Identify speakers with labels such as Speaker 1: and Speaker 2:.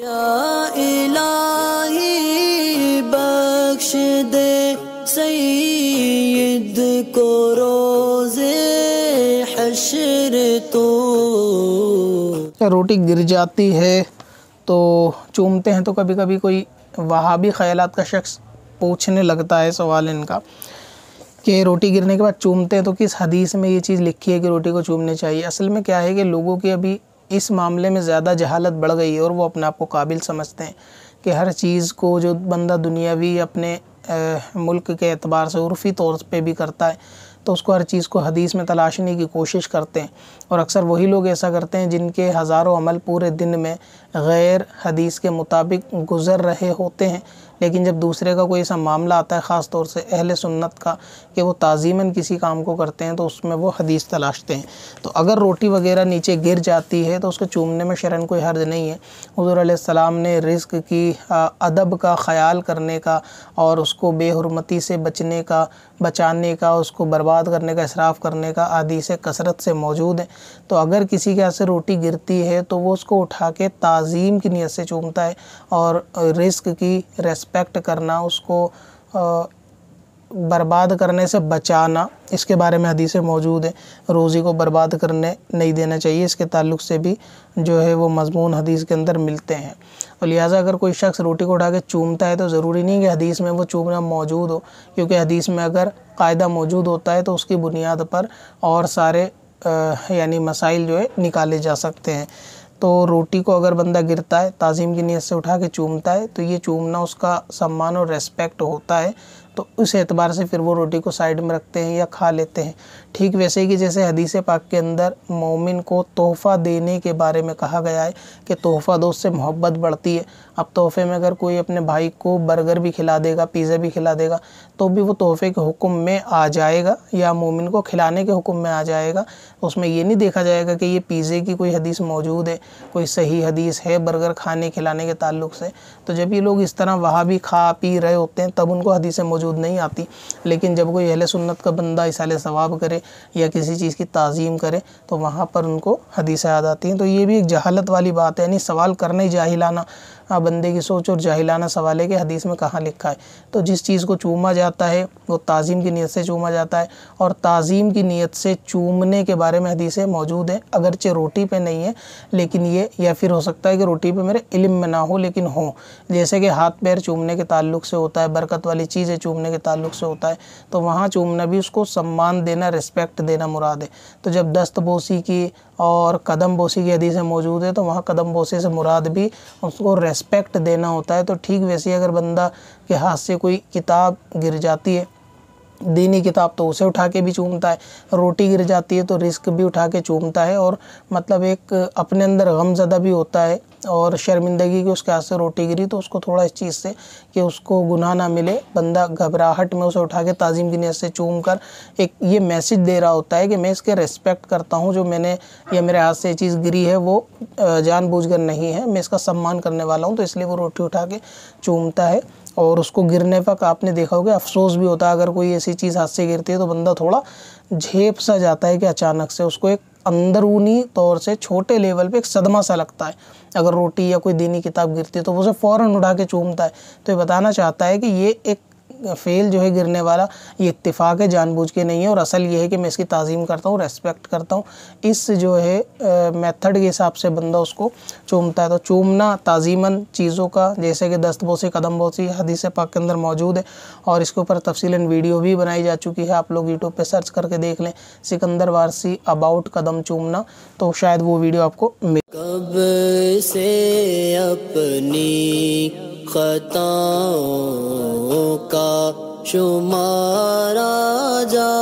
Speaker 1: तो रोटी गिर जाती है तो चूमते हैं तो कभी कभी कोई वहाँ भी ख़्यालत का शख्स पूछने लगता है सवाल इनका कि रोटी गिरने के बाद चूमते हैं तो किस हदीस में ये चीज़ लिखी है कि रोटी को चूमने चाहिए असल में क्या है कि लोगों की अभी इस मामले में ज़्यादा जहालत बढ़ गई है और वो अपने आप को काबिल समझते हैं कि हर चीज़ को जो बंदा दुनियावी अपने आ, मुल्क के अतबार से उर्फ़ी तौर पर भी करता है तो उसको हर चीज़ को हदीस में तलाशने की कोशिश करते हैं और अक्सर वही लोग ऐसा करते हैं जिनके हज़ारों अमल पूरे दिन में गैर हदीस के मुताबिक गुज़र रहे होते हैं लेकिन जब दूसरे का कोई ऐसा मामला आता है ख़ास तौर से अहल सुन्नत का कि वो ताज़ीमन किसी काम को करते हैं तो उसमें वो हदीस तलाशते हैं तो अगर रोटी वगैरह नीचे गिर जाती है तो उसको चूमने में शरण कोई हर्ज नहीं है हजूर आसमाम ने रिस्क की अदब का ख्याल करने का और उसको बेहरमती से बचने का बचाने का उसको बर्बाद करने का इसराफ़ करने का आदि से कसरत से मौजूद है तो अगर किसी के हाथ से रोटी गिरती है तो वो उसको उठा के ताज़ीम की नीयत से चूमता है और रिस्क की रेस्प रिस्पेक्ट करना उसको बर्बाद करने से बचाना इसके बारे में हदीसें मौजूद हैं रोज़ी को बर्बाद करने नहीं देना चाहिए इसके ताल्लुक से भी जो है वो मजमून हदीस के अंदर मिलते हैं और लिहाजा अगर कोई शख्स रोटी को उठा के चूमता है तो ज़रूरी नहीं कि हदीस में वो चूमना मौजूद हो क्योंकि हदीस में अगर कायदा मौजूद होता है तो उसकी बुनियाद पर और सारे यानी मसाइल जो है निकाले जा सकते हैं तो रोटी को अगर बंदा गिरता है ताज़ीम की नीयत से उठा के चूमता है तो ये चूमना उसका सम्मान और रेस्पेक्ट होता है तो उस एतबार से फिर वो रोटी को साइड में रखते हैं या खा लेते हैं ठीक वैसे ही कि जैसे हदीस पाक के अंदर मोमिन को तोहफ़ा देने के बारे में कहा गया है कि तोहफ़ा दो उससे मोहब्बत बढ़ती है अब तोहफ़े में अगर कोई अपने भाई को बर्गर भी खिला देगा पिज़्ज़ा भी खिला देगा तो भी वो तोहफ़े के हुक्म में आ जाएगा या मोमिन को खिलाने के हुक्म में आ जाएगा उसमें ये नहीं देखा जाएगा कि ये पिज़्ज़े की कोई हदीस मौजूद है कोई सही हदीस है बर्गर खाने खिलाने के ताल्लुक से तो जब ये लोग इस तरह वहाँ भी खा पी रहे होते हैं तब उनको हदीसें मौजूद वजूद नहीं आती लेकिन जब कोई अहल सुन्नत का बंदा इसाल सवाब करे या किसी चीज़ की तज़ीम करे तो वहाँ पर उनको हदीसें याद आती हैं तो ये भी एक जहालत वाली बात है यानी सवाल करना ही जाहिलाना बंदे की सोच और जाहिलाना सवाल है कि हदीस में कहाँ लिखा है तो जिस चीज़ को चूमा जाता है वो ताज़ीम की नीयत से चूमा जाता है और ताज़ीम की नीयत से चूमने के बारे में हदीसें मौजूद हैं अगरचे रोटी पर नहीं है लेकिन ये या फिर हो सकता है कि रोटी पर मेरे इलम में ना हो लेकिन हो जैसे कि हाथ पैर चूमने के ताल्लुक से होता है बरकत वाली चीज़ें चूमने के ताल्लुक से होता है तो वहाँ चूमना भी उसको सम्मान देना रिस्पेक्ट देना मुराद है तो जब दस्त बोसी की और कदम बोसी की हदीसें मौजूद है तो वहाँ कदम बोसी से मुराद भी उसको रेस्पेक्ट देना होता है तो ठीक वैसे अगर बंदा के हाथ से कोई किताब गिर जाती है दीनी किताब तो उसे उठा के भी चूमता है रोटी गिर जाती है तो रिस्क भी उठा के चूमता है और मतलब एक अपने अंदर गमज़दा भी होता है और शर्मिंदगी की उसके हाथ से रोटी गिरी तो उसको थोड़ा इस चीज़ से कि उसको गुनाह ना मिले बंदा घबराहट में उसे उठा के ताज़ीम की नियत से चूम कर एक ये मैसेज दे रहा होता है कि मैं इसके रेस्पेक्ट करता हूँ जो मैंने या मेरे हाथ से चीज़ गिरी है वो जानबूझकर नहीं है मैं इसका सम्मान करने वाला हूँ तो इसलिए वो रोटी उठा के चूमता है और उसको गिरने पर आपने देखा होगा अफसोस भी होता है अगर कोई ऐसी चीज़ हाथ से गिरती है तो बंदा थोड़ा झेप सा जाता है कि अचानक से उसको एक अंदरूनी तौर से छोटे लेवल पे एक सदमा सा लगता है अगर रोटी या कोई दीनी किताब गिरती है तो वो उसे फ़ौरन उठा के चूमता है तो ये बताना चाहता है कि ये एक फेल जो है गिरने वाला ये इतफाक़ है जानबूझ के नहीं है और असल ये है कि मैं इसकी तज़ीम करता हूँ रेस्पेक्ट करता हूँ इस जो है मेथड के हिसाब से बंदा उसको चूमता है तो चूमना तज़ीमन चीज़ों का जैसे कि दस्त बोसी कदम बोसी हदीस पाक के अंदर मौजूद है और इसके ऊपर तफसीला वीडियो भी बनाई जा चुकी है आप लोग यूट्यूब पर सर्च करके देख लें सिकंदर वारसी अबाउट कदम चूमना तो शायद वो वीडियो आपको मिल कब से अपनी खताओं का शुमारा जाएगा